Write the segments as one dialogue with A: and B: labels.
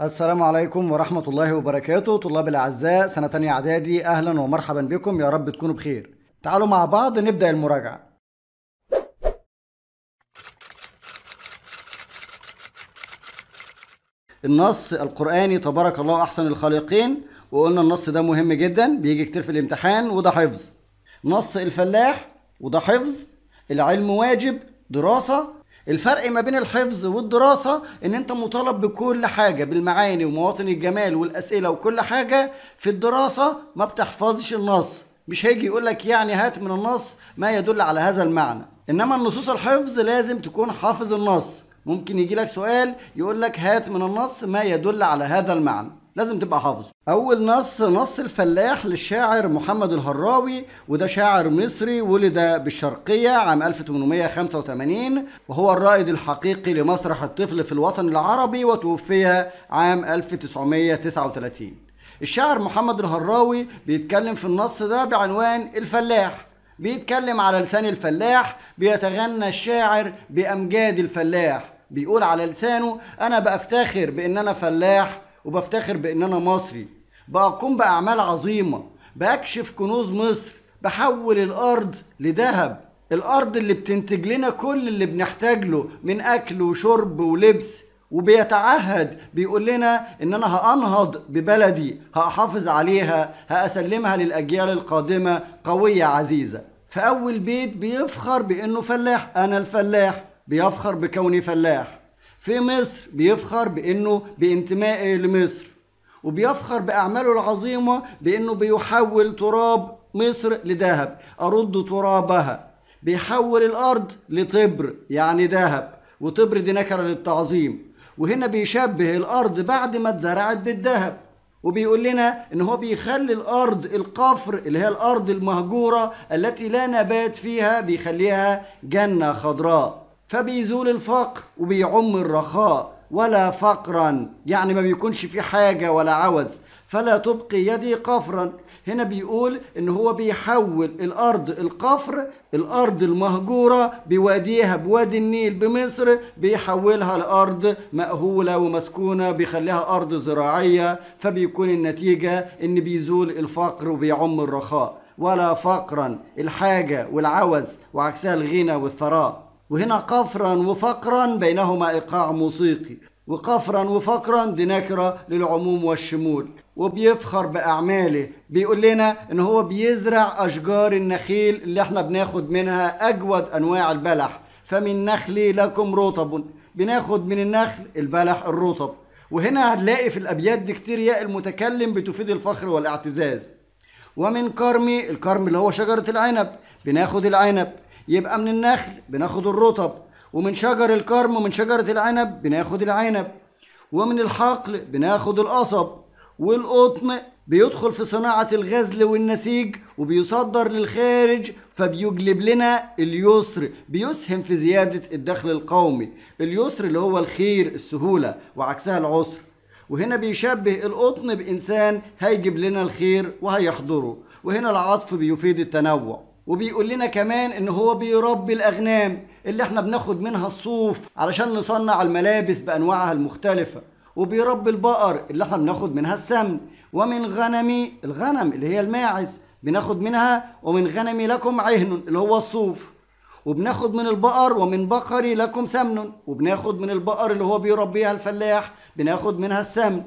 A: السلام عليكم ورحمة الله وبركاته طلاب الأعزاء سنة تانية إعدادي أهلا ومرحبا بكم يا رب تكونوا بخير تعالوا مع بعض نبدأ المراجعة النص القرآني تبارك الله أحسن الخالقين وقلنا النص ده مهم جدا بيجي كتير في الامتحان وده حفظ نص الفلاح وده حفظ العلم واجب دراسة الفرق ما بين الحفظ والدراسة ان انت مطالب بكل حاجة بالمعاني ومواطن الجمال والاسئلة وكل حاجة في الدراسة ما بتحفظش النص مش هيجي يقولك يعني هات من النص ما يدل على هذا المعنى انما النصوص الحفظ لازم تكون حافظ النص ممكن يجي لك سؤال يقولك هات من النص ما يدل على هذا المعنى لازم تبقى حافظه اول نص نص الفلاح للشاعر محمد الهراوي وده شاعر مصري ولد بالشرقيه عام 1885 وهو الرائد الحقيقي لمسرح الطفل في الوطن العربي وتوفي عام 1939 الشاعر محمد الهراوي بيتكلم في النص ده بعنوان الفلاح بيتكلم على لسان الفلاح بيتغنى الشاعر بأمجاد الفلاح بيقول على لسانه أنا بأفتخر بإن أنا فلاح وبفتخر بان انا مصري بقوم باعمال عظيمه بكشف كنوز مصر بحول الارض لذهب الارض اللي بتنتج لنا كل اللي بنحتاج له من اكل وشرب ولبس وبيتعهد بيقول لنا ان انا هانهض ببلدي هحافظ عليها هاسلمها للاجيال القادمه قويه عزيزه في اول بيت بيفخر بانه فلاح انا الفلاح بيفخر بكوني فلاح في مصر بيفخر بانه بانتمائه لمصر وبيفخر باعماله العظيمه بانه بيحول تراب مصر لذهب ارد ترابها بيحول الارض لطبر يعني ذهب وطبر دي نكره للتعظيم وهنا بيشبه الارض بعد ما اتزرعت بالذهب وبيقول لنا ان هو بيخلي الارض القفر اللي هي الارض المهجوره التي لا نبات فيها بيخليها جنه خضراء فبيزول الفقر وبيعم الرخاء ولا فقرا يعني ما بيكونش في حاجة ولا عوز فلا تبقي يدي قفرا هنا بيقول ان هو بيحول الارض القفر الارض المهجوره بواديها بوادي النيل بمصر بيحولها لارض ماهوله ومسكونه بيخليها ارض زراعيه فبيكون النتيجه ان بيزول الفقر وبيعم الرخاء ولا فقرا الحاجه والعوز وعكسها الغنى والثراء وهنا قفرا وفقرا بينهما إيقاع موسيقي وقفرا وفقرا دي نكرة للعموم والشمول وبيفخر بأعماله بيقول لنا إن هو بيزرع أشجار النخيل اللي احنا بناخد منها أجود أنواع البلح فمن نخلي لكم رطب بناخد من النخل البلح الرطب وهنا هنلاقي في الأبيات دي كتير ياء المتكلم بتفيد الفخر والاعتزاز ومن كرمي الكرم اللي هو شجرة العنب بناخد العنب يبقى من النخل بناخد الرطب ومن شجر الكرم ومن شجرة العنب بناخد العنب ومن الحقل بناخد القصب والقطن بيدخل في صناعة الغزل والنسيج وبيصدر للخارج فبيجلب لنا اليسر بيسهم في زيادة الدخل القومي اليسر اللي هو الخير السهولة وعكسها العسر وهنا بيشبه القطن بإنسان هيجيب لنا الخير وهيحضره وهنا العطف بيفيد التنوع وبيقول لنا كمان ان هو بيربي الاغنام اللي احنا بناخد منها الصوف علشان نصنع الملابس بانواعها المختلفه وبيربي البقر اللي احنا بناخد منها السمن ومن غنمي الغنم اللي هي الماعز بناخد منها ومن غنمي لكم عهن اللي هو الصوف وبناخد من البقر ومن بقري لكم سمن وبناخد من البقر اللي هو بيربيها الفلاح بناخد منها السمن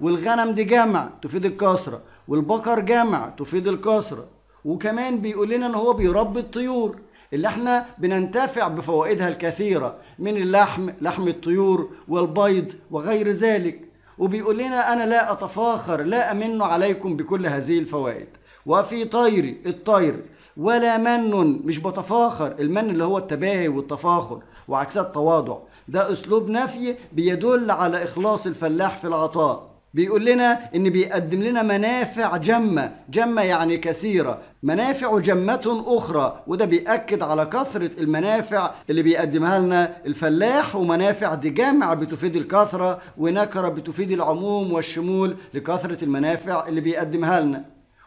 A: والغنم دي جمع تفيد الكسره والبقر جمع تفيد الكسره وكمان بيقول لنا ان هو بيربي الطيور اللي احنا بننتفع بفوائدها الكثيره من اللحم لحم الطيور والبيض وغير ذلك وبيقول لنا انا لا اتفاخر لا امن عليكم بكل هذه الفوائد وفي طيري الطير ولا من مش بتفاخر المن اللي هو التباهي والتفاخر وعكس التواضع ده اسلوب نفي بيدل على اخلاص الفلاح في العطاء بيقول لنا ان بيقدم لنا منافع جمة جمة يعني كثيرة منافع جمة أخرى وده بيأكد على كثرة المنافع اللي بيقدمها لنا الفلاح ومنافع دي جامعة بتفيد الكثرة ونكرة بتفيد العموم والشمول لكثرة المنافع اللي بيقدمها لنا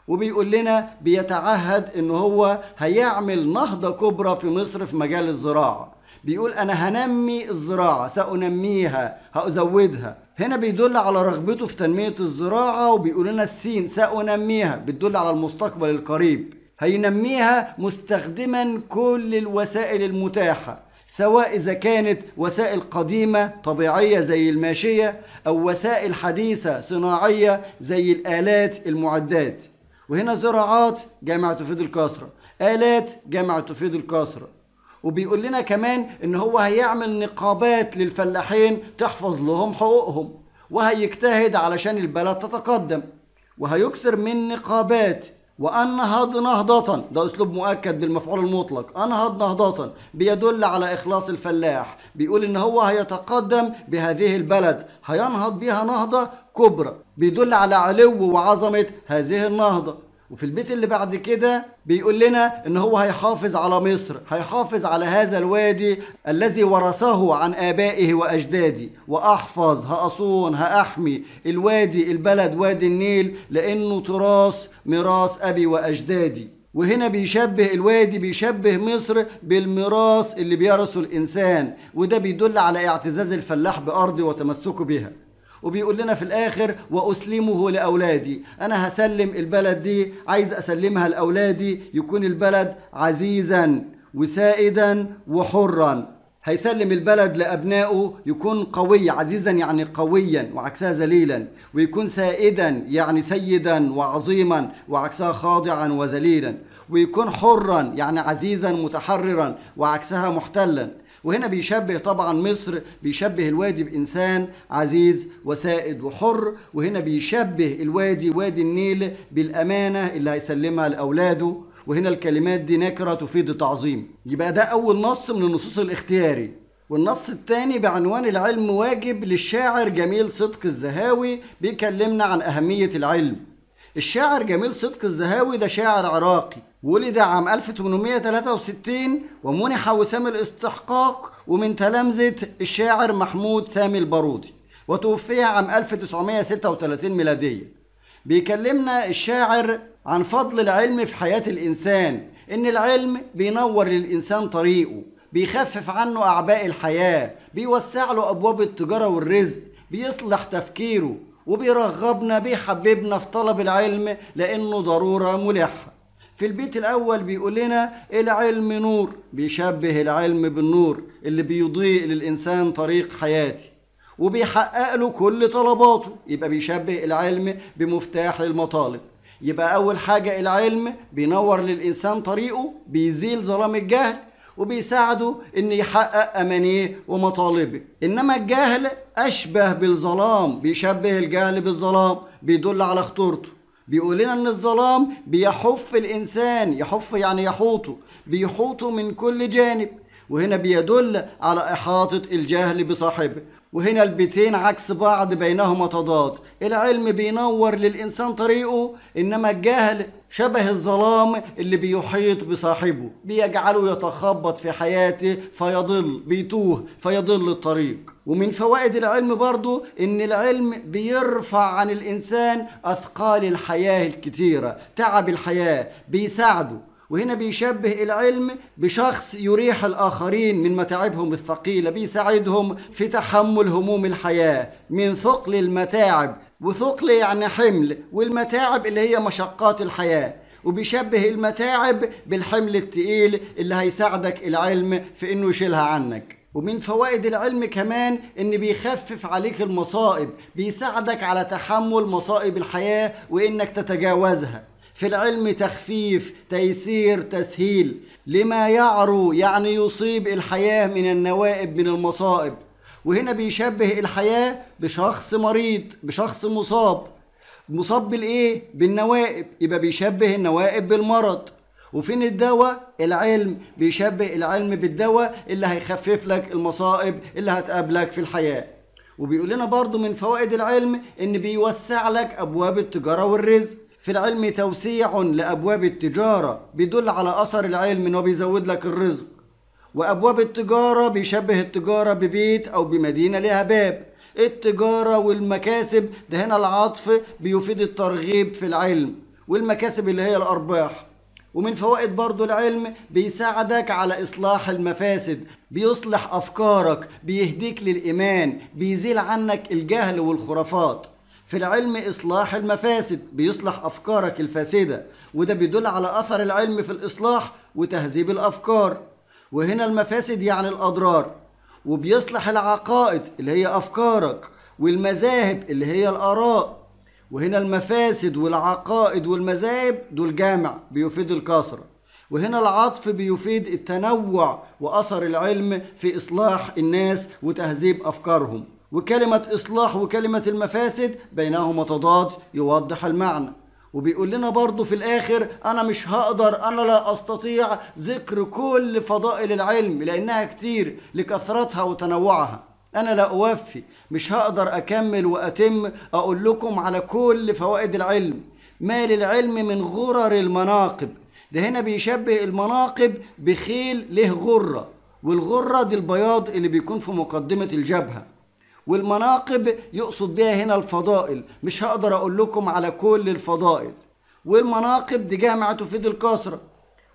A: وبيقول لنا بيتعهد ان هو هيعمل نهضة كبرى في مصر في مجال الزراعة بيقول انا هنمي الزراعة سأنميها هأزودها هنا بيدل على رغبته في تنمية الزراعة وبيقول لنا السين سأنميها بتدل على المستقبل القريب هينميها مستخدما كل الوسائل المتاحة سواء إذا كانت وسائل قديمة طبيعية زي الماشية أو وسائل حديثة صناعية زي الآلات المعدات وهنا زراعات جامعة تفيد الكسرة آلات جامعة تفيد الكسرة وبيقول لنا كمان ان هو هيعمل نقابات للفلاحين تحفظ لهم حقوقهم وهيجتهد علشان البلد تتقدم وهيكسر من نقابات وانهض نهضة ده اسلوب مؤكد بالمفعول المطلق انهض نهضة بيدل على اخلاص الفلاح بيقول ان هو هيتقدم بهذه البلد هينهض بها نهضة كبرى بيدل على علو وعظمة هذه النهضة وفي البيت اللي بعد كده بيقول لنا ان هو هيحافظ على مصر هيحافظ على هذا الوادي الذي ورثه عن ابائه واجدادي واحفظ هاصون هاحمي الوادي البلد وادي النيل لانه تراث ميراث ابي واجدادي وهنا بيشبه الوادي بيشبه مصر بالميراث اللي بيرثه الانسان وده بيدل على اعتزاز الفلاح بارضه وتمسكه بها وبيقول لنا في الاخر واسلمه لاولادي انا هسلم البلد دي عايز اسلمها لاولادي يكون البلد عزيزا وسائدا وحرا هيسلم البلد لأبنائه يكون قوي عزيزا يعني قويا وعكسها ذليلا ويكون سائدا يعني سيدا وعظيما وعكسها خاضعا وذليلا ويكون حرا يعني عزيزا متحررا وعكسها محتلا وهنا بيشبه طبعا مصر بيشبه الوادي بإنسان عزيز وسائد وحر وهنا بيشبه الوادي وادي النيل بالأمانة اللي هيسلمها لأولاده وهنا الكلمات دي نكرة تفيد التعظيم يبقى ده أول نص من النصوص الاختياري والنص الثاني بعنوان العلم واجب للشاعر جميل صدق الزهاوي بيكلمنا عن أهمية العلم الشاعر جميل صدق الزهاوي ده شاعر عراقي ولد عام 1863 ومنح وسام الاستحقاق ومن تلامذة الشاعر محمود سامي البارودي وتوفي عام 1936 ميلادية بيكلمنا الشاعر عن فضل العلم في حياة الإنسان إن العلم بينور للإنسان طريقه بيخفف عنه أعباء الحياة بيوسع له أبواب التجارة والرزق بيصلح تفكيره وبيرغبنا بيحببنا في طلب العلم لأنه ضرورة ملحة في البيت الأول بيقول لنا العلم نور بيشبه العلم بالنور اللي بيضيء للإنسان طريق حياتي وبيحقق له كل طلباته يبقى بيشبه العلم بمفتاح للمطالب يبقى أول حاجة العلم بينور للإنسان طريقه بيزيل ظلام الجهل وبيساعده إن يحقق أمانيه ومطالبه إنما الجهل أشبه بالظلام بيشبه الجهل بالظلام بيدل على خطورته بيقول لنا ان الظلام بيحف الانسان يحف يعني يحوطه بيحوطه من كل جانب وهنا بيدل على احاطه الجهل بصاحبه وهنا البيتين عكس بعض بينهما تضاد العلم بينور للإنسان طريقه إنما الجهل شبه الظلام اللي بيحيط بصاحبه بيجعله يتخبط في حياته فيضل بيتوه فيضل الطريق ومن فوائد العلم برضو ان العلم بيرفع عن الانسان اثقال الحياه الكتيره تعب الحياه بيساعده وهنا بيشبه العلم بشخص يريح الآخرين من متاعبهم الثقيلة بيساعدهم في تحمل هموم الحياة من ثقل المتاعب وثقل يعني حمل والمتاعب اللي هي مشقات الحياة وبيشبه المتاعب بالحمل التقيل اللي هيساعدك العلم في انه يشيلها عنك ومن فوائد العلم كمان ان بيخفف عليك المصائب بيساعدك على تحمل مصائب الحياة وانك تتجاوزها في العلم تخفيف تيسير تسهيل لما يعرو يعني يصيب الحياة من النوائب من المصائب وهنا بيشبه الحياة بشخص مريض بشخص مصاب مصاب بالايه بالنوائب يبقى بيشبه النوائب بالمرض وفين الدواء العلم بيشبه العلم بالدواء اللي هيخفف لك المصائب اللي هتقابلك في الحياه وبيقول لنا برضو من فوائد العلم ان بيوسع لك ابواب التجاره والرزق في العلم توسيع لابواب التجاره بيدل على اثر العلم انه بيزود لك الرزق وابواب التجاره بيشبه التجاره ببيت او بمدينه لها باب التجاره والمكاسب ده هنا العطف بيفيد الترغيب في العلم والمكاسب اللي هي الارباح ومن فوائد برضو العلم بيساعدك على إصلاح المفاسد بيصلح أفكارك بيهديك للإيمان بيزيل عنك الجهل والخرافات في العلم إصلاح المفاسد بيصلح أفكارك الفاسدة وده بيدل على أثر العلم في الإصلاح وتهذيب الأفكار وهنا المفاسد يعني الأضرار وبيصلح العقائد اللي هي أفكارك والمذاهب اللي هي الآراء وهنا المفاسد والعقائد والمذاهب دول جامع بيفيد الكثرة وهنا العطف بيفيد التنوع وأثر العلم في إصلاح الناس وتهذيب أفكارهم وكلمة إصلاح وكلمة المفاسد بينهما تضاد يوضح المعنى وبيقول لنا برضه في الآخر أنا مش هقدر أنا لا أستطيع ذكر كل فضائل العلم لأنها كتير لكثرتها وتنوعها أنا لا أوفي مش هقدر أكمل وأتم أقول لكم على كل فوائد العلم ما للعلم من غرر المناقب ده هنا بيشبه المناقب بخيل له غرة والغرة دي البياض اللي بيكون في مقدمة الجبهة والمناقب يقصد بيها هنا الفضائل مش هقدر أقول لكم على كل الفضائل والمناقب دي جامعة تفيد الكسرة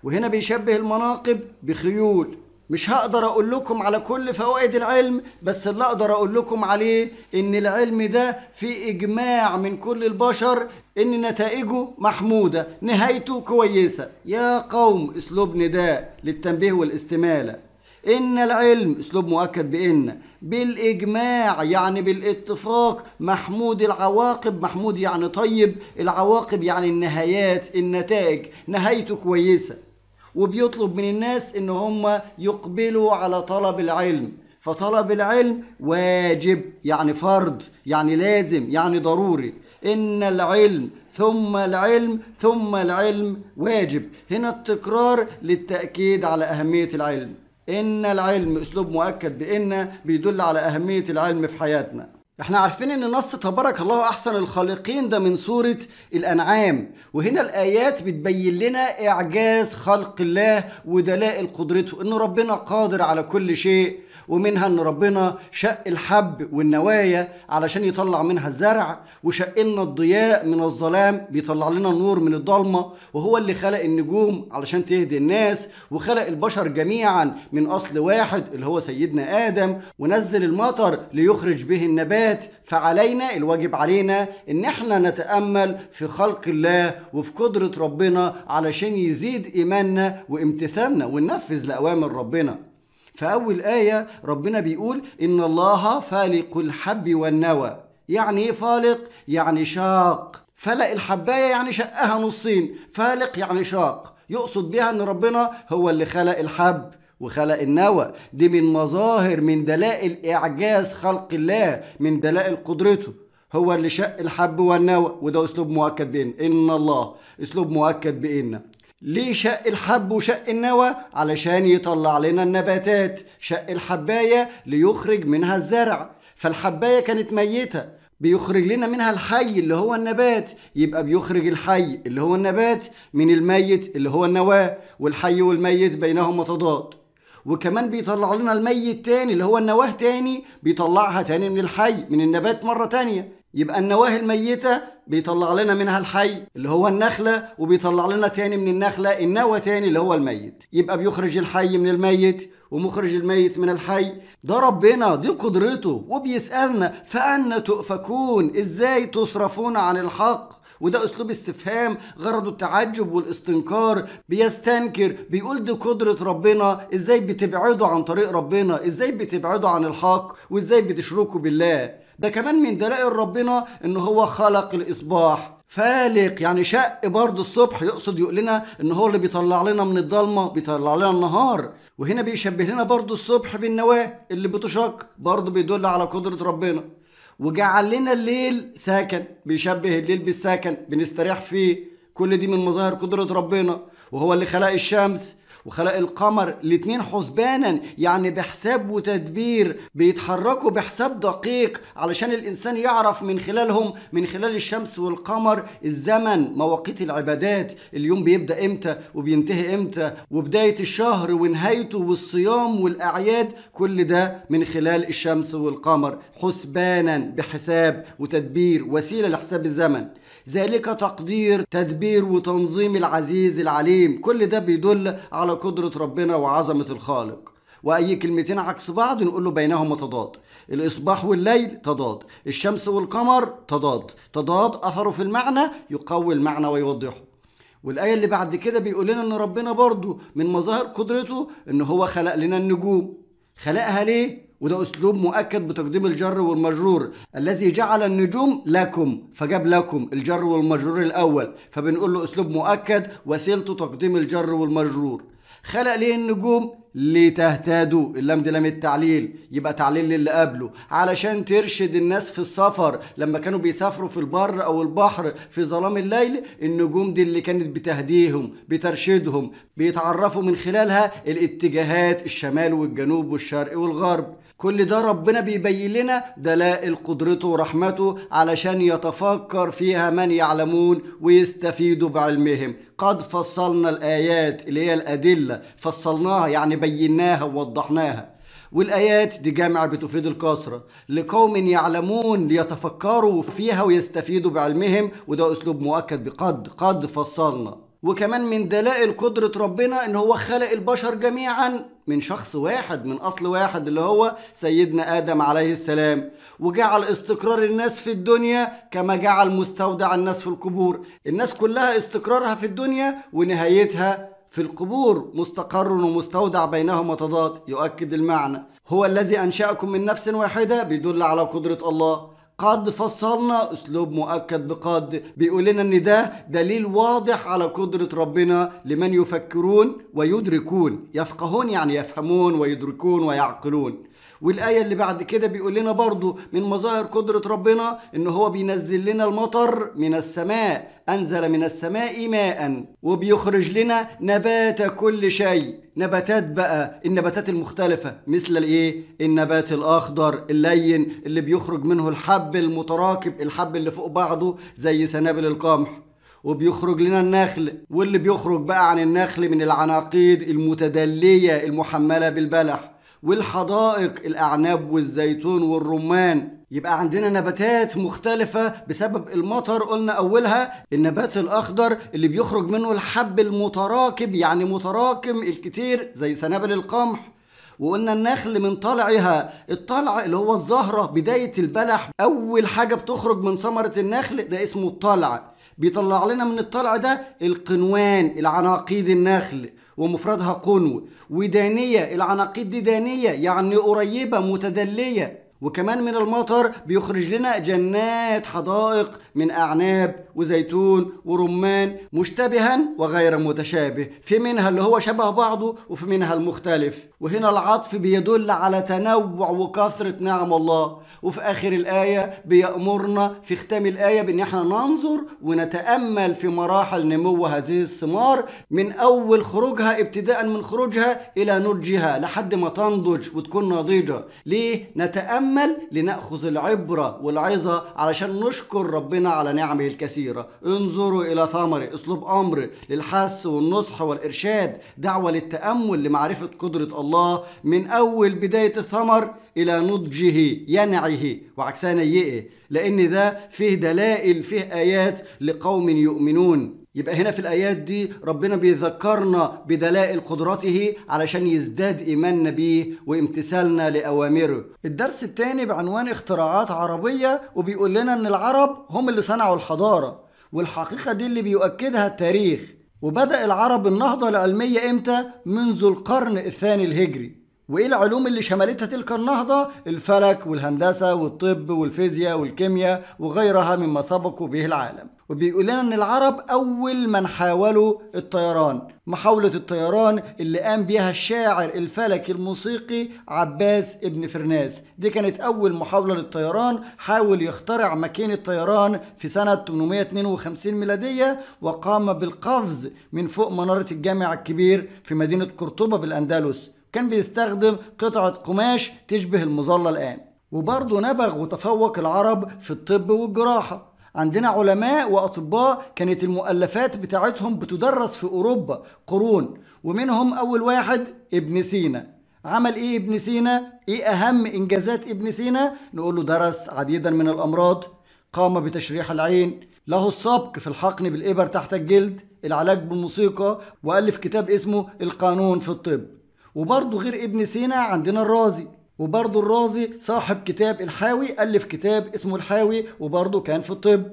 A: وهنا بيشبه المناقب بخيول مش هقدر اقول لكم على كل فوائد العلم بس اللي اقدر اقول لكم عليه ان العلم ده في اجماع من كل البشر ان نتائجه محمودة نهايته كويسة يا قوم اسلوب نداء للتنبيه والاستمالة ان العلم اسلوب مؤكد بان بالاجماع يعني بالاتفاق محمود العواقب محمود يعني طيب العواقب يعني النهايات النتائج نهايته كويسه وبيطلب من الناس ان هم يقبلوا على طلب العلم فطلب العلم واجب يعني فرض يعني لازم يعني ضروري ان العلم ثم العلم ثم العلم واجب هنا التكرار للتاكيد على اهميه العلم ان العلم اسلوب مؤكد بان بيدل على اهميه العلم في حياتنا احنا عارفين ان نص تبارك الله احسن الخالقين ده من سورة الانعام وهنا الايات بتبين لنا اعجاز خلق الله ودلائل قدرته ان ربنا قادر على كل شيء ومنها ان ربنا شق الحب والنوايا علشان يطلع منها الزرع وشق لنا الضياء من الظلام بيطلع لنا النور من الضلمه وهو اللي خلق النجوم علشان تهدي الناس وخلق البشر جميعا من اصل واحد اللي هو سيدنا ادم ونزل المطر ليخرج به النبات فعلينا الواجب علينا ان احنا نتامل في خلق الله وفي قدره ربنا علشان يزيد ايماننا وامتثالنا وننفذ لاوامر ربنا فأول آية ربنا بيقول إن الله فالق الحب والنوى يعني إيه فالق؟ يعني شاق فلق الحباية يعني شقها نصين فالق يعني شاق يقصد بها أن ربنا هو اللي خلق الحب وخلق النوى دي من مظاهر من دلائل إعجاز خلق الله من دلائل قدرته هو اللي شق الحب والنوى وده أسلوب مؤكد بإن إن الله أسلوب مؤكد بإن ليه شق الحب وشق النوى علشان يطلع لنا النباتات شق الحباية ليخرج منها الزرع فالحباية كانت ميتة بيخرج لنا منها الحي اللي هو النبات يبقى بيخرج الحي اللي هو النبات من الميت اللي هو النواة والحي والميت بينهما تضاد وكمان بيطلع لنا الميت تاني اللي هو النواة تاني بيطلعها تاني من الحي من النبات مرة تانية يبقى النواهي الميتة بيطلع لنا منها الحي اللي هو النخلة وبيطلع لنا تاني من النخلة النوى تاني اللي هو الميت يبقى بيخرج الحي من الميت ومخرج الميت من الحي ده ربنا دي قدرته وبيسألنا فأنا تؤفكون ازاي تصرفون عن الحق وده اسلوب استفهام غرضه التعجب والاستنكار بيستنكر بيقول دي قدره ربنا ازاي بتبعده عن طريق ربنا ازاي بتبعده عن الحق وازاي بتشركه بالله ده كمان من دلائل ربنا ان هو خلق الاصباح فالق يعني شق برضه الصبح يقصد يقول لنا ان هو اللي بيطلع لنا من الضلمه بيطلع لنا النهار وهنا بيشبه لنا برضه الصبح بالنواه اللي بتشق برضه بيدل على قدره ربنا وجعل لنا الليل ساكن بيشبه الليل بالساكن بنستريح فيه كل دي من مظاهر قدرة ربنا وهو اللي خلق الشمس وخلق القمر الاثنين حسبانا يعني بحساب وتدبير بيتحركوا بحساب دقيق علشان الإنسان يعرف من خلالهم من خلال الشمس والقمر الزمن مواقيت العبادات اليوم بيبدأ إمتى وبينتهي إمتى وبداية الشهر ونهايته والصيام والأعياد كل ده من خلال الشمس والقمر حسبانا بحساب وتدبير وسيلة لحساب الزمن ذلك تقدير تدبير وتنظيم العزيز العليم كل ده بيدل على قدرة ربنا وعظمة الخالق واي كلمتين عكس بعض نقول له بينهما تضاد الاصباح والليل تضاد الشمس والقمر تضاد تضاد اثره في المعنى يقوي المعنى ويوضحه والايه اللي بعد كده بيقول لنا ان ربنا برضه من مظاهر قدرته ان هو خلق لنا النجوم خلقها ليه وده اسلوب مؤكد بتقديم الجر والمجرور الذي جعل النجوم لكم فجاب لكم الجر والمجرور الاول فبنقول له اسلوب مؤكد وسيلته تقديم الجر والمجرور خلق ليه النجوم لتهتدوا اللام دي لام التعليل يبقى تعليل للي قبله علشان ترشد الناس في السفر لما كانوا بيسافروا في البر او البحر في ظلام الليل النجوم دي اللي كانت بتهديهم بترشدهم بيتعرفوا من خلالها الاتجاهات الشمال والجنوب والشرق والغرب كل ده ربنا بيبين لنا دلائل قدرته ورحمته علشان يتفكر فيها من يعلمون ويستفيدوا بعلمهم قد فصلنا الآيات اللي هي الأدلة فصلناها يعني بيناها ووضحناها والآيات دي جامعة بتفيد الكسرة لقوم يعلمون ليتفكروا فيها ويستفيدوا بعلمهم وده أسلوب مؤكد بقد قد فصلنا وكمان من دلائل قدرة ربنا ان هو خلق البشر جميعا من شخص واحد من اصل واحد اللي هو سيدنا ادم عليه السلام وجعل استقرار الناس في الدنيا كما جعل مستودع الناس في القبور الناس كلها استقرارها في الدنيا ونهايتها في القبور مستقر ومستودع بينهما تضاد يؤكد المعنى هو الذي انشاكم من نفس واحده بيدل على قدره الله قد فصلنا اسلوب مؤكد بقد بيقول لنا ان ده دليل واضح على قدره ربنا لمن يفكرون ويدركون يفقهون يعني يفهمون ويدركون ويعقلون والايه اللي بعد كده بيقول لنا برضو من مظاهر قدره ربنا ان هو بينزل لنا المطر من السماء انزل من السماء ماء وبيخرج لنا نبات كل شيء نباتات بقى النباتات المختلفه مثل الايه النبات الاخضر اللين اللي بيخرج منه الحب المتراكب الحب اللي فوق بعضه زي سنابل القمح وبيخرج لنا النخل واللي بيخرج بقى عن النخل من العناقيد المتدلية المحملة بالبلح والحدائق الأعناب والزيتون والرمان يبقى عندنا نباتات مختلفة بسبب المطر قلنا أولها النبات الأخضر اللي بيخرج منه الحب المتراكب يعني متراكم الكتير زي سنابل القمح وقلنا النخل من طلعها الطلع اللي هو الزهرة بداية البلح أول حاجة بتخرج من ثمرة النخل ده اسمه الطلع بيطلع لنا من الطلع ده القنوان العناقيد النخل ومفردها قنو ودانية العناقيد دي دانية يعني قريبة متدلية وكمان من المطر بيخرج لنا جنات حدائق من أعناب وزيتون ورمان مشتبها وغير متشابه في منها اللي هو شبه بعضه وفي منها المختلف وهنا العطف بيدل على تنوع وكثرة نعم الله وفي آخر الآية بيأمرنا في ختام الآية بأن احنا ننظر ونتأمل في مراحل نمو هذه الثمار من أول خروجها ابتداء من خروجها إلى نضجها لحد ما تنضج وتكون نضيجة ليه نتأمل نتأمل لنأخذ العبرة والعظة علشان نشكر ربنا على نعمه الكثيرة انظروا إلى ثمر أسلوب أمر للحس والنصح والإرشاد دعوة للتأمل لمعرفة قدرة الله من أول بداية الثمر إلى نضجه ينعه وعكسانيئه لأن ده فيه دلائل فيه آيات لقوم يؤمنون يبقى هنا في الآيات دي ربنا بيذكرنا بدلائل قدرته علشان يزداد إيماننا بيه وامتثالنا لأوامره الدرس التاني بعنوان اختراعات عربية وبيقول لنا أن العرب هم اللي صنعوا الحضارة والحقيقة دي اللي بيؤكدها التاريخ وبدأ العرب النهضة العلمية إمتى؟ منذ القرن الثاني الهجري وايه العلوم اللي شملتها تلك النهضه الفلك والهندسه والطب والفيزياء والكيمياء وغيرها مما سبق به العالم وبيقول لنا ان العرب اول من حاولوا الطيران محاوله الطيران اللي قام بيها الشاعر الفلكي الموسيقي عباس ابن فرناس دي كانت اول محاوله للطيران حاول يخترع ماكينه طيران في سنه 852 ميلاديه وقام بالقفز من فوق مناره الجامع الكبير في مدينه قرطبه بالاندلس كان بيستخدم قطعة قماش تشبه المظلة الآن وبرضه نبغ وتفوق العرب في الطب والجراحة عندنا علماء وأطباء كانت المؤلفات بتاعتهم بتدرس في أوروبا قرون ومنهم أول واحد ابن سينا عمل إيه ابن سينا؟ إيه أهم إنجازات ابن سينا؟ نقول له درس عديدا من الأمراض قام بتشريح العين له السبق في الحقن بالإبر تحت الجلد العلاج بالموسيقى وألف كتاب اسمه القانون في الطب وبرضه غير ابن سينا عندنا الرازي وبرضه الرازي صاحب كتاب الحاوي ألف كتاب اسمه الحاوي وبرضه كان في الطب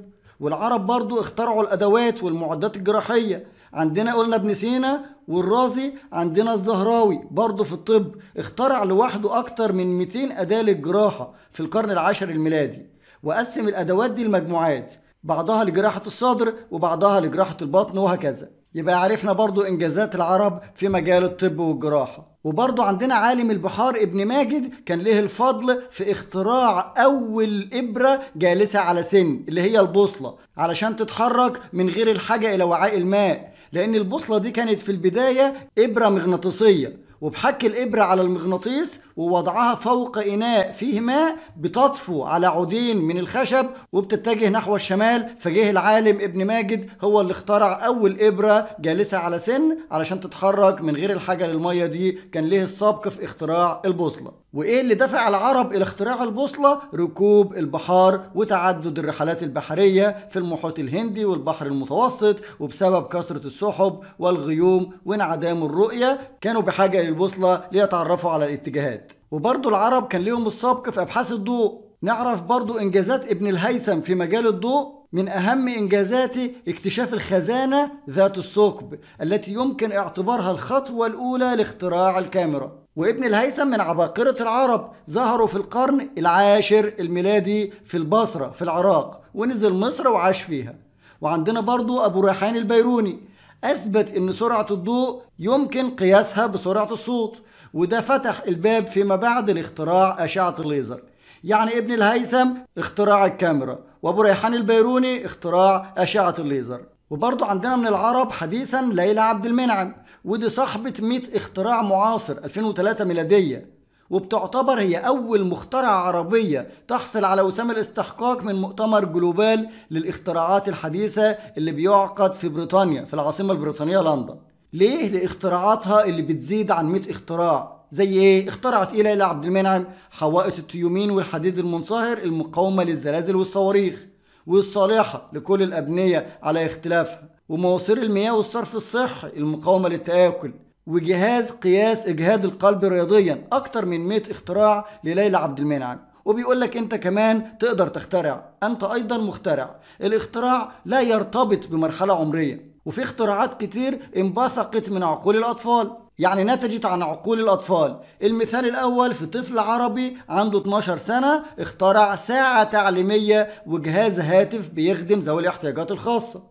A: والعرب برضه اخترعوا الأدوات والمعدات الجراحية عندنا قلنا ابن سينا والرازي عندنا الزهراوي برضه في الطب اخترع لوحده أكتر من 200 أداة للجراحة في القرن العاشر الميلادي وقسم الأدوات دي لمجموعات بعضها لجراحة الصدر وبعضها لجراحة البطن وهكذا يبقى عرفنا برضو إنجازات العرب في مجال الطب والجراحة وبرضو عندنا عالم البحار ابن ماجد كان له الفضل في اختراع أول إبرة جالسة على سن اللي هي البوصلة علشان تتحرك من غير الحاجة إلى وعاء الماء لأن البوصلة دي كانت في البداية إبرة مغناطيسية وبحك الإبرة على المغناطيس ووضعها فوق إناء فيه ماء بتطفو على عودين من الخشب وبتتجه نحو الشمال فجه العالم ابن ماجد هو اللي اخترع أول إبرة جالسة على سن علشان تتحرك من غير الحجر المية دي كان ليه السابق في اختراع البوصلة وإيه اللي دفع العرب إلى اختراع البوصلة؟ ركوب البحار وتعدد الرحلات البحرية في المحيط الهندي والبحر المتوسط وبسبب كثرة السحب والغيوم وانعدام الرؤية كانوا بحاجة للبوصلة ليتعرفوا على الاتجاهات وبرضه العرب كان ليهم السبق في أبحاث الضوء نعرف برضه إنجازات ابن الهيثم في مجال الضوء من أهم إنجازاته اكتشاف الخزانة ذات الثقب التي يمكن اعتبارها الخطوة الأولى لاختراع الكاميرا وابن الهيثم من عباقرة العرب ظهروا في القرن العاشر الميلادي في البصرة في العراق ونزل مصر وعاش فيها وعندنا برضو أبو ريحان البيروني أثبت أن سرعة الضوء يمكن قياسها بسرعة الصوت وده فتح الباب فيما بعد لاختراع أشعة الليزر يعني ابن الهيثم اختراع الكاميرا وابو ريحان البيروني اختراع أشعة الليزر وبرضه عندنا من العرب حديثا ليلى عبد المنعم ودي صاحبة 100 اختراع معاصر 2003 ميلادية وبتعتبر هي أول مخترعة عربية تحصل على وسام الاستحقاق من مؤتمر جلوبال للاختراعات الحديثة اللي بيعقد في بريطانيا في العاصمة البريطانية لندن ليه لاختراعاتها اللي بتزيد عن 100 اختراع زي ايه اخترعت ايه ليلى عبد المنعم حوائط التيومين والحديد المنصهر المقاومه للزلازل والصواريخ والصالحه لكل الابنيه على اختلافها ومواسير المياه والصرف الصحي المقاومه للتاكل وجهاز قياس اجهاد القلب رياضيا اكتر من 100 اختراع لليلى عبد المنعم وبيقول لك انت كمان تقدر تخترع انت ايضا مخترع الاختراع لا يرتبط بمرحله عمريه وفي اختراعات كتير انبثقت من عقول الأطفال يعني نتجت عن عقول الأطفال المثال الأول في طفل عربي عنده 12 سنة اخترع ساعة تعليمية وجهاز هاتف بيخدم ذوي الاحتياجات الخاصة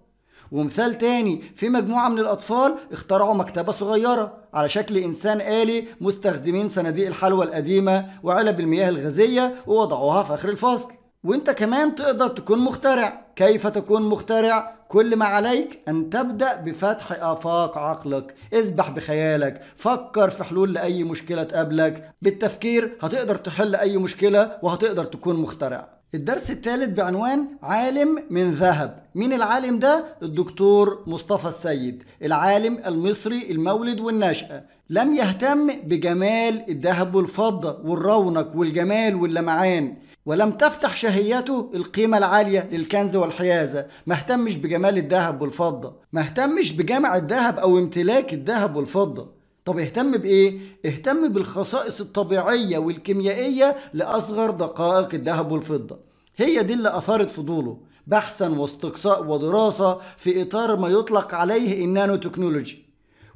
A: ومثال تاني في مجموعة من الأطفال اخترعوا مكتبة صغيرة على شكل إنسان آلي مستخدمين صناديق الحلوى القديمة وعلب المياه الغازية ووضعوها في آخر الفصل وانت كمان تقدر تكون مخترع كيف تكون مخترع كل ما عليك ان تبدا بفتح افاق عقلك اسبح بخيالك فكر في حلول لاي مشكله تقابلك بالتفكير هتقدر تحل اي مشكله وهتقدر تكون مخترع الدرس الثالث بعنوان عالم من ذهب مين العالم ده الدكتور مصطفى السيد العالم المصري المولد والنشأة لم يهتم بجمال الذهب والفضة والرونق والجمال واللمعان ولم تفتح شهيته القيمة العالية للكنز والحيازة ما اهتمش بجمال الذهب والفضة ما اهتمش بجمع الذهب أو امتلاك الذهب والفضة طب اهتم بإيه؟ اهتم بالخصائص الطبيعية والكيميائية لأصغر دقائق الذهب والفضة هي دي اللي أثارت فضوله بحثا واستقصاء ودراسة في إطار ما يطلق عليه النانو تكنولوجي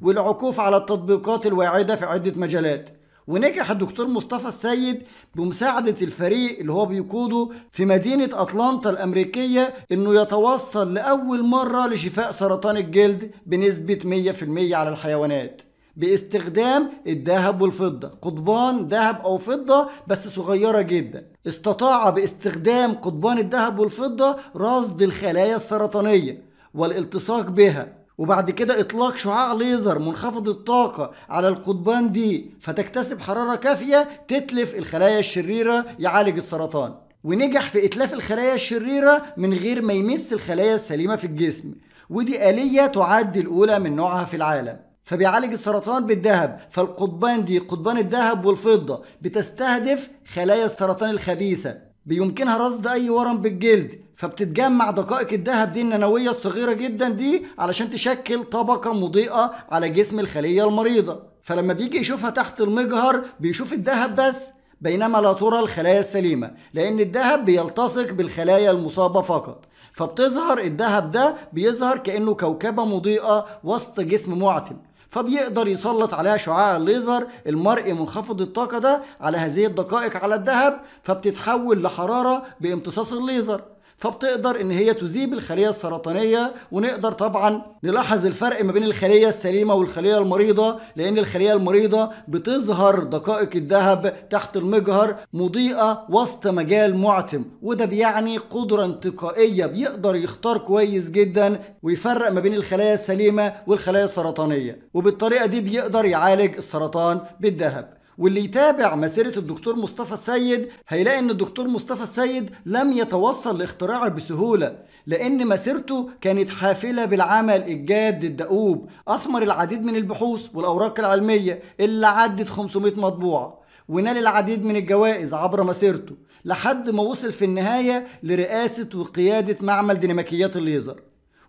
A: والعكوف على التطبيقات الواعدة في عدة مجالات ونجح الدكتور مصطفى السيد بمساعدة الفريق اللي هو بيقوده في مدينة أطلانتا الأمريكية إنه يتوصل لأول مرة لشفاء سرطان الجلد بنسبة 100% على الحيوانات باستخدام الذهب والفضة قضبان ذهب أو فضة بس صغيرة جدا استطاع باستخدام قضبان الذهب والفضة رصد الخلايا السرطانية والالتصاق بها وبعد كده اطلاق شعاع ليزر منخفض الطاقة على القضبان دي فتكتسب حرارة كافية تتلف الخلايا الشريرة يعالج السرطان ونجح في اتلاف الخلايا الشريرة من غير ما يمس الخلايا السليمة في الجسم ودي آلية تعد الأولى من نوعها في العالم فبيعالج السرطان بالذهب فالقضبان دي قضبان الذهب والفضة بتستهدف خلايا السرطان الخبيثة بيمكنها رصد أي ورم بالجلد فبتتجمع دقائق الذهب دي النانويه الصغيره جدا دي علشان تشكل طبقه مضيئه على جسم الخليه المريضه فلما بيجي يشوفها تحت المجهر بيشوف الذهب بس بينما لا ترى الخلايا السليمه لان الذهب بيلتصق بالخلايا المصابه فقط فبتظهر الذهب ده بيظهر كانه كوكبه مضيئه وسط جسم معتم فبيقدر يسلط عليها شعاع الليزر المرئي منخفض الطاقه ده على هذه الدقائق على الذهب فبتتحول لحراره بامتصاص الليزر فبتقدر ان هي تذيب الخليه السرطانيه ونقدر طبعا نلاحظ الفرق ما بين الخليه السليمه والخليه المريضه لان الخليه المريضه بتظهر دقائق الذهب تحت المجهر مضيئه وسط مجال معتم وده بيعني قدره انتقائيه بيقدر يختار كويس جدا ويفرق ما بين الخلايا السليمه والخلايا السرطانيه وبالطريقه دي بيقدر يعالج السرطان بالذهب واللي يتابع مسيرة الدكتور مصطفى السيد هيلاقي ان الدكتور مصطفى السيد لم يتوصل لاختراعه بسهولة لان مسيرته كانت حافلة بالعمل الجاد الدؤوب اثمر العديد من البحوث والاوراق العلمية اللي عدت 500 مطبوعة ونال العديد من الجوائز عبر مسيرته لحد ما وصل في النهاية لرئاسة وقيادة معمل ديناميكيات الليزر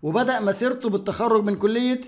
A: وبدأ مسيرته بالتخرج من كلية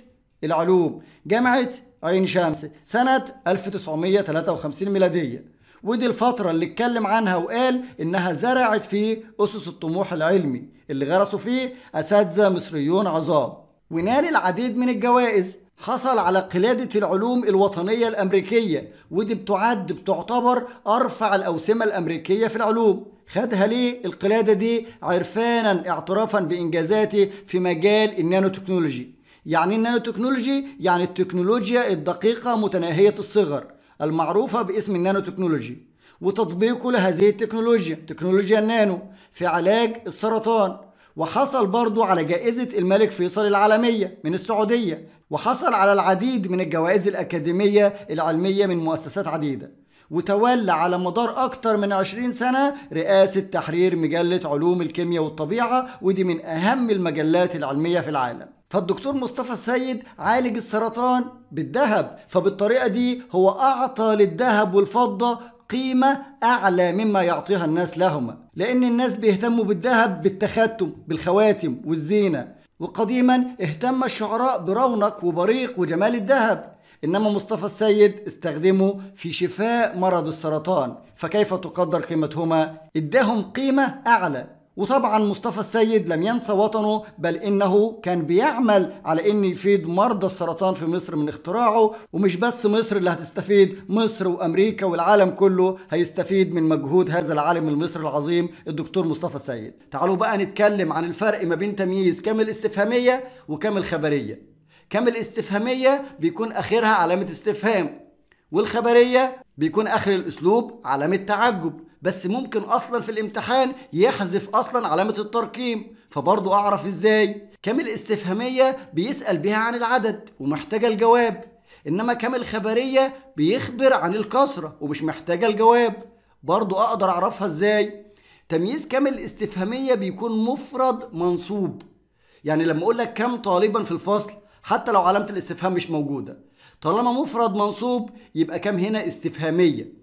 A: العلوم جامعة عين شمس سنة 1953 ميلادية ودي الفترة اللي اتكلم عنها وقال إنها زرعت فيه أسس الطموح العلمي اللي غرسوا فيه أساتذة مصريون عظام ونال العديد من الجوائز حصل على قلادة العلوم الوطنية الأمريكية ودي بتعد بتعتبر أرفع الأوسمة الأمريكية في العلوم خدها ليه القلادة دي عرفانا اعترافا بإنجازاته في مجال النانو تكنولوجي يعني النانو تكنولوجي يعني التكنولوجيا الدقيقة متناهية الصغر المعروفة باسم النانو تكنولوجي وتطبيقه لهذه التكنولوجيا تكنولوجيا النانو في علاج السرطان وحصل برضو على جائزة الملك فيصل العالمية من السعودية وحصل على العديد من الجوائز الأكاديمية العلمية من مؤسسات عديدة وتولى على مدار أكتر من 20 سنة رئاسة تحرير مجلة علوم الكيمياء والطبيعة ودي من أهم المجلات العلمية في العالم فالدكتور مصطفى السيد عالج السرطان بالذهب فبالطريقة دي هو أعطى للذهب والفضة قيمة أعلى مما يعطيها الناس لهما لأن الناس بيهتموا بالذهب بالتختم بالخواتم والزينة وقديما اهتم الشعراء برونق وبريق وجمال الذهب إنما مصطفى السيد استخدمه في شفاء مرض السرطان فكيف تقدر قيمتهما؟ اداهم قيمة أعلى وطبعا مصطفى السيد لم ينسى وطنه بل انه كان بيعمل على ان يفيد مرضى السرطان في مصر من اختراعه ومش بس مصر اللي هتستفيد مصر وامريكا والعالم كله هيستفيد من مجهود هذا العالم المصري العظيم الدكتور مصطفى السيد تعالوا بقى نتكلم عن الفرق ما بين تمييز كام الاستفهاميه وكام الخبريه كام الاستفهاميه بيكون اخرها علامه استفهام والخبريه بيكون اخر الاسلوب علامه تعجب بس ممكن اصلا في الامتحان يحذف اصلا علامه الترقيم فبرضه اعرف ازاي كام الاستفهاميه بيسال بها عن العدد ومحتاجه الجواب انما كام الخبريه بيخبر عن الكسره ومش محتاجه الجواب برضه اقدر اعرفها ازاي تمييز كام الاستفهاميه بيكون مفرد منصوب يعني لما اقول لك كم طالبا في الفصل حتى لو علامه الاستفهام مش موجوده طالما مفرد منصوب يبقى كم هنا استفهاميه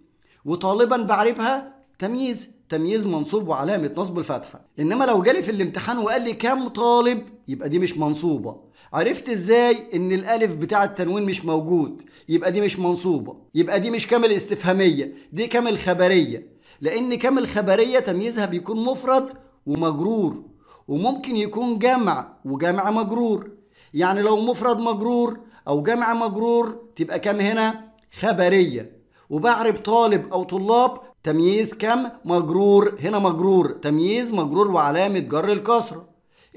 A: وطالبا بعربها تمييز تمييز منصوب وعلامة نصب الفتحة إنما لو جالي في الامتحان وقال لي كام طالب يبقى دي مش منصوبة عرفت ازاي ان الالف بتاع التنوين مش موجود يبقى دي مش منصوبة يبقى دي مش كامل استفهامية دي كامل خبرية لان كامل خبرية تمييزها بيكون مفرد ومجرور وممكن يكون جمع وجمع مجرور يعني لو مفرد مجرور او جمع مجرور تبقى كام هنا خبرية وبعرب طالب او طلاب تمييز كم مجرور هنا مجرور تمييز مجرور وعلامة جر الكسرة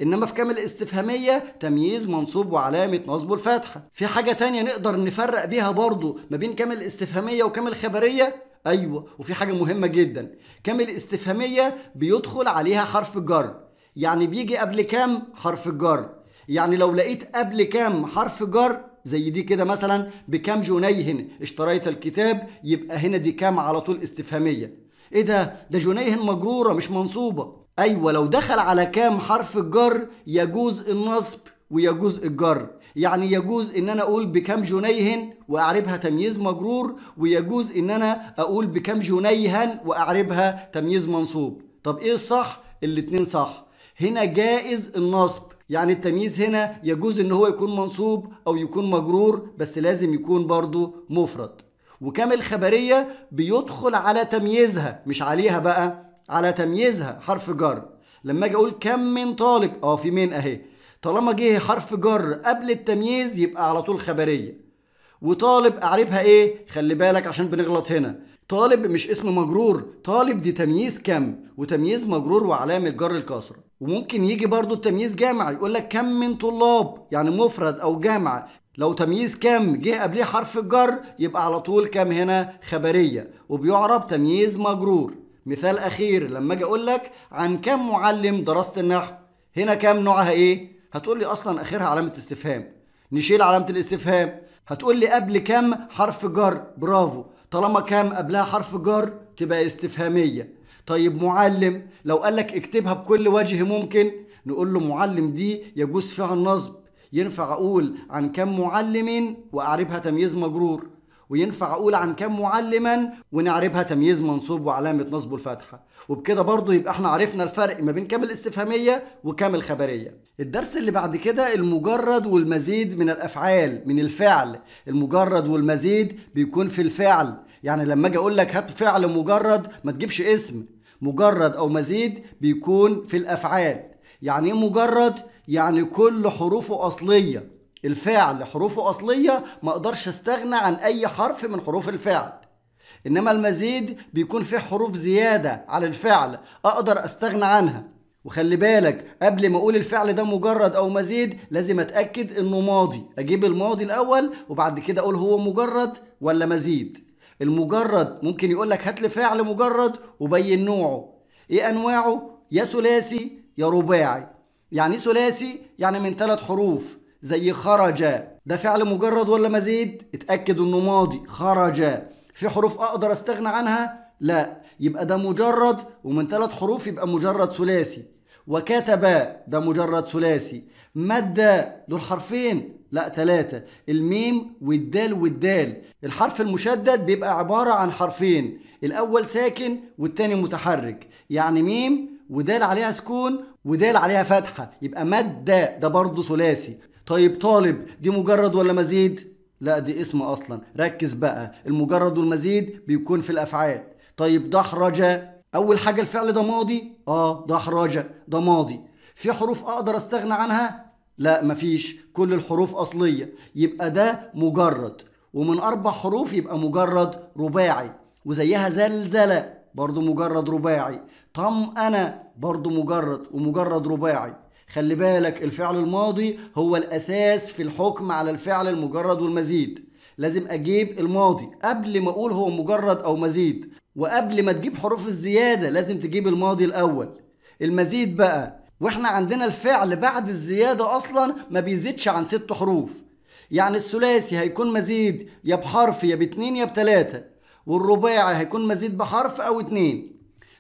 A: إنما في كام الاستفهامية تمييز منصوب وعلامة نصب الفتحة في حاجة تانية نقدر نفرق بيها برضو ما بين كام الاستفهامية وكام الخبرية أيوة وفي حاجة مهمة جدا كام الاستفهامية بيدخل عليها حرف الجر يعني بيجي قبل كام حرف الجر يعني لو لقيت قبل كام حرف جر زي دي كده مثلا بكام جنيه اشتريت الكتاب يبقى هنا دي كام على طول استفهامية ايه ده ده جنيه مجرورة مش منصوبة ايوه لو دخل على كام حرف الجر يجوز النصب ويجوز الجر يعني يجوز ان انا اقول بكام جنيه واعربها تمييز مجرور ويجوز ان انا اقول بكام جنيها واعربها تمييز منصوب طب ايه الصح الاتنين صح هنا جائز النصب يعني التمييز هنا يجوز ان هو يكون منصوب او يكون مجرور بس لازم يكون برضه مفرد وكام الخبرية بيدخل على تمييزها مش عليها بقى على تمييزها حرف جر لما اجي اقول كم من طالب اه في من اهي طالما جه حرف جر قبل التمييز يبقى على طول خبريه وطالب اعرفها ايه خلي بالك عشان بنغلط هنا طالب مش اسم مجرور طالب دي تمييز كم وتمييز مجرور وعلامة جر الكسرة وممكن يجي برضو التمييز جامع يقول لك كم من طلاب يعني مفرد أو جامعة لو تمييز كم جه قبليه حرف الجر يبقى على طول كم هنا خبرية وبيعرب تمييز مجرور مثال أخير لما أجي أقول لك عن كم معلم درست النحو هنا كم نوعها إيه؟ هتقول لي أصلا آخرها علامة استفهام نشيل علامة الاستفهام هتقول لي قبل كم حرف جر برافو طالما كان قبلها حرف جر تبقى استفهاميه طيب معلم لو قالك اكتبها بكل وجه ممكن نقول له معلم دي يجوز فيها النصب ينفع اقول عن كم معلم واعربها تمييز مجرور وينفع اقول عن كام معلما ونعربها تمييز منصوب وعلامه نصبه الفتحه وبكده برضه يبقى احنا عرفنا الفرق ما بين كام الاستفهاميه وكام الخبريه الدرس اللي بعد كده المجرد والمزيد من الافعال من الفعل المجرد والمزيد بيكون في الفعل يعني لما اجي اقول لك هات فعل مجرد ما تجيبش اسم مجرد او مزيد بيكون في الافعال يعني ايه مجرد يعني كل حروفه اصليه الفعل حروفه أصلية ما أقدرش أستغنى عن أي حرف من حروف الفعل إنما المزيد بيكون فيه حروف زيادة على الفعل أقدر أستغنى عنها وخلي بالك قبل ما أقول الفعل ده مجرد أو مزيد لازم أتأكد إنه ماضي أجيب الماضي الأول وبعد كده أقول هو مجرد ولا مزيد المجرد ممكن يقول لك هات لي فعل مجرد وبين نوعه ايه انواعه يا ثلاثي يا رباعي يعني إيه ثلاثي يعني من ثلاث حروف زي خرج ده فعل مجرد ولا مزيد اتأكد انه ماضي خرج في حروف اقدر استغنى عنها لا يبقى ده مجرد ومن ثلاث حروف يبقى مجرد ثلاثي وكتب ده مجرد ثلاثي مد دول حرفين لا ثلاثة الميم والدال والدال الحرف المشدد بيبقى عبارة عن حرفين الأول ساكن والتاني متحرك يعني ميم ودال عليها سكون ودال عليها فتحة يبقى مد ده برضه ثلاثي طيب طالب دي مجرد ولا مزيد؟ لا دي اسم اصلا ركز بقى المجرد والمزيد بيكون في الافعال طيب دحرج اول حاجه الفعل ده ماضي اه دحرج ده ماضي في حروف اقدر استغنى عنها لا مفيش كل الحروف اصليه يبقى ده مجرد ومن اربع حروف يبقى مجرد رباعي وزيها زلزله برضو مجرد رباعي انا برضو مجرد ومجرد رباعي خلي بالك الفعل الماضي هو الأساس في الحكم على الفعل المجرد والمزيد لازم أجيب الماضي قبل ما أقول هو مجرد أو مزيد وقبل ما تجيب حروف الزيادة لازم تجيب الماضي الأول المزيد بقى واحنا عندنا الفعل بعد الزيادة أصلا ما بيزيدش عن ست حروف يعني الثلاثي هيكون مزيد يا بحرف يا باتنين يا بتلاتة والرباعي هيكون مزيد بحرف أو اتنين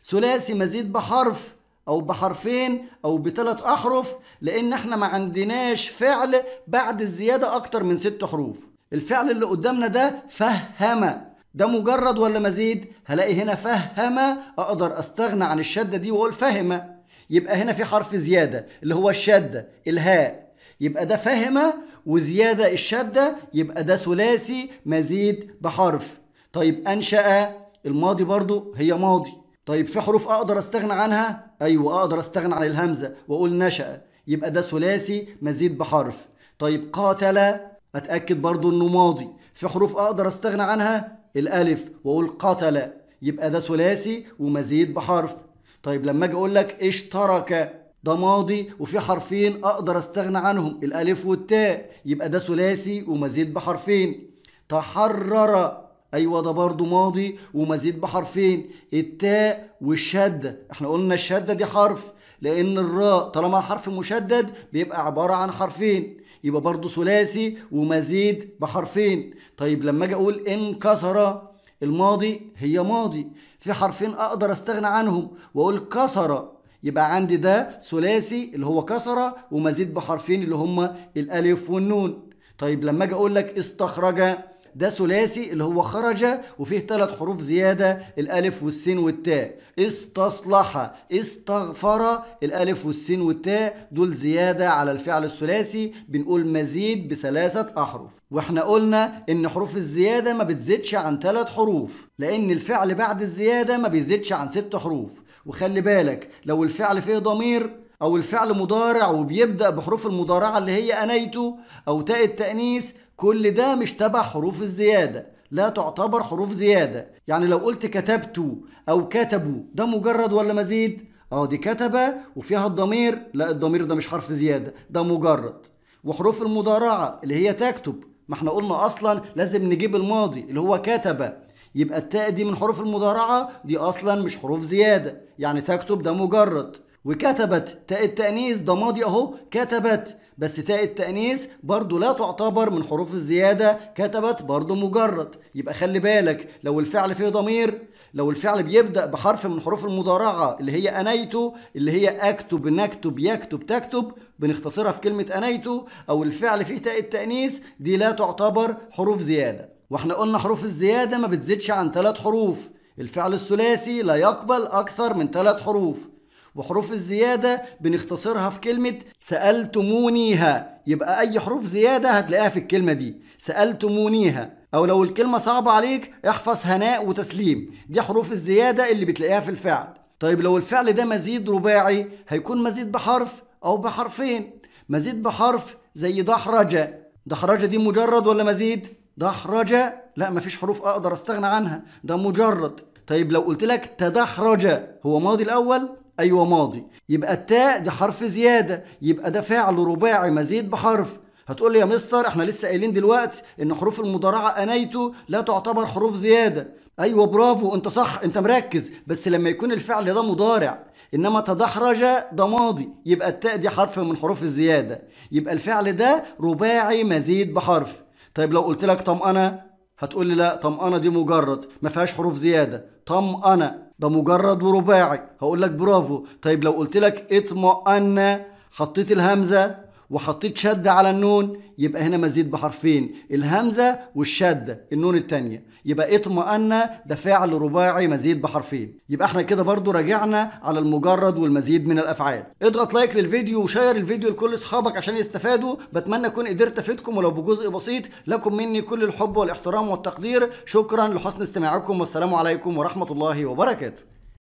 A: ثلاثي مزيد بحرف او بحرفين او بثلاث احرف لان احنا ما عندناش فعل بعد الزياده اكتر من ست حروف الفعل اللي قدامنا ده فهم ده مجرد ولا مزيد هلاقي هنا فهم اقدر استغنى عن الشده دي واقول فهم يبقى هنا في حرف زياده اللي هو الشده الهاء يبقى ده فهم وزياده الشده يبقى ده ثلاثي مزيد بحرف طيب انشا الماضي برضو هي ماضي طيب في حروف اقدر استغنى عنها ايوه اقدر استغنى عن الهمزه واقول نشا يبقى ده ثلاثي مزيد بحرف طيب قاتل اتاكد برضو انه ماضي في حروف اقدر استغنى عنها الالف واقول قتل يبقى ده ثلاثي ومزيد بحرف طيب لما اجي اقول لك اشترك ده ماضي وفي حرفين اقدر استغنى عنهم الالف والتاء يبقى ده ثلاثي ومزيد بحرفين تحرر ايوه ده برضو ماضي ومزيد بحرفين التاء والشده احنا قلنا الشده دي حرف لان الراء طالما حرف مشدد بيبقى عباره عن حرفين يبقى برضو ثلاثي ومزيد بحرفين طيب لما اجي اقول انكسر الماضي هي ماضي في حرفين اقدر استغنى عنهم واقول كسر يبقى عندي ده ثلاثي اللي هو كسر ومزيد بحرفين اللي هما الالف والنون طيب لما اجي اقول لك استخرج ده ثلاثي اللي هو خرج وفيه ثلاث حروف زيادة الألف والسين والتاء استصلح استغفر الألف والسين والتاء دول زيادة على الفعل الثلاثي بنقول مزيد بثلاثة أحرف واحنا قلنا إن حروف الزيادة ما بتزيدش عن ثلاث حروف لأن الفعل بعد الزيادة ما بيزيدش عن ست حروف وخلي بالك لو الفعل فيه ضمير او الفعل مضارع وبيبدا بحروف المضارعه اللي هي انيته او تاء التانيث كل ده مش تبع حروف الزيادة لا تعتبر حروف زيادة يعني لو قلت كتبتوا أو كتبوا ده مجرد ولا مزيد؟ اه دي كتبة وفيها الضمير لا الضمير ده مش حرف زيادة ده مجرد وحروف المضارعة اللي هي تكتب ما احنا قلنا أصلا لازم نجيب الماضي اللي هو كتبة يبقى التاء دي من حروف المضارعة دي أصلا مش حروف زيادة يعني تكتب ده مجرد وكتبت تاء التأنيث ده ماضي أهو كتبت بس تاء التأنيث برضو لا تعتبر من حروف الزيادة كتبت برضو مجرد يبقى خلي بالك لو الفعل فيه ضمير لو الفعل بيبدأ بحرف من حروف المضارعة اللي هي أنيتو اللي هي أكتب نكتب يكتب تكتب بنختصرها في كلمة أنيتو أو الفعل فيه تاء التأنيث دي لا تعتبر حروف زيادة واحنا قلنا حروف الزيادة ما بتزيدش عن ثلاث حروف الفعل الثلاثي لا يقبل أكثر من ثلاث حروف وحروف الزيادة بنختصرها في كلمة سألتمونيها يبقى أي حروف زيادة هتلاقيها في الكلمة دي سألتمونيها أو لو الكلمة صعبة عليك احفظ هناء وتسليم دي حروف الزيادة اللي بتلاقيها في الفعل طيب لو الفعل ده مزيد رباعي هيكون مزيد بحرف أو بحرفين مزيد بحرف زي دحرجة دحرجة دي مجرد ولا مزيد؟ دحرجة لا مفيش حروف أقدر أستغنى عنها ده مجرد طيب لو قلت لك تدحرج هو ماضي الأول أيوة ماضي يبقى التاء دي حرف زيادة يبقى ده فعل رباعي مزيد بحرف هتقول لي يا مستر احنا لسه قايلين دلوقتي ان حروف المضارعه انيتو لا تعتبر حروف زياده ايوه برافو انت صح انت مركز بس لما يكون الفعل ده مضارع انما تدحرج ده ماضي يبقى التاء دي حرف من حروف الزياده يبقى الفعل ده رباعي مزيد بحرف طيب لو قلت لك طمأنة هتقول لي لا طمأنة دي مجرد ما فيهاش حروف زياده طمأنة ده مجرد ورباعي هقول لك برافو طيب لو قلت لك اطمأن حطيت الهمزة وحطيت شدة على النون يبقى هنا مزيد بحرفين الهمزة والشدة النون التانية يبقى اطمأن ده فعل رباعي مزيد بحرفين يبقى احنا كده برضو راجعنا على المجرد والمزيد من الأفعال اضغط لايك للفيديو وشير الفيديو لكل اصحابك عشان يستفادوا بتمنى اكون قدرت افيدكم ولو بجزء بسيط لكم مني كل الحب والاحترام والتقدير شكرا لحسن استماعكم والسلام عليكم ورحمة الله وبركاته